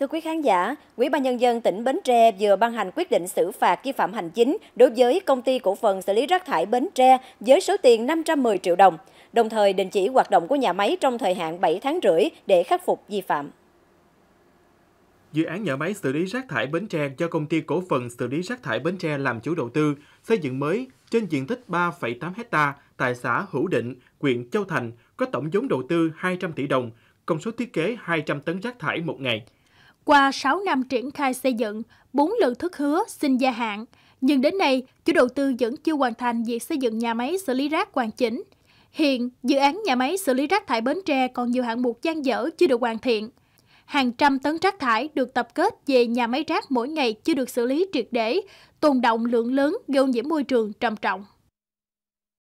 Thưa quý khán giả, quỹ ban nhân dân tỉnh Bến Tre vừa ban hành quyết định xử phạt vi phạm hành chính đối với công ty cổ phần xử lý rác thải Bến Tre với số tiền 510 triệu đồng, đồng thời đình chỉ hoạt động của nhà máy trong thời hạn 7 tháng rưỡi để khắc phục vi phạm. Dự án nhà máy xử lý rác thải Bến Tre do công ty cổ phần xử lý rác thải Bến Tre làm chủ đầu tư, xây dựng mới trên diện tích 3,8 ha tại xã Hữu Định, huyện Châu Thành, có tổng vốn đầu tư 200 tỷ đồng, công suất thiết kế 200 tấn rác thải một ngày. Qua 6 năm triển khai xây dựng, 4 lần thức hứa xin gia hạn, nhưng đến nay chủ đầu tư vẫn chưa hoàn thành việc xây dựng nhà máy xử lý rác hoàn chỉnh. Hiện, dự án nhà máy xử lý rác thải Bến Tre còn nhiều hạng mục gian dở chưa được hoàn thiện. Hàng trăm tấn rác thải được tập kết về nhà máy rác mỗi ngày chưa được xử lý triệt để, tồn động lượng lớn gây ô nhiễm môi trường trầm trọng.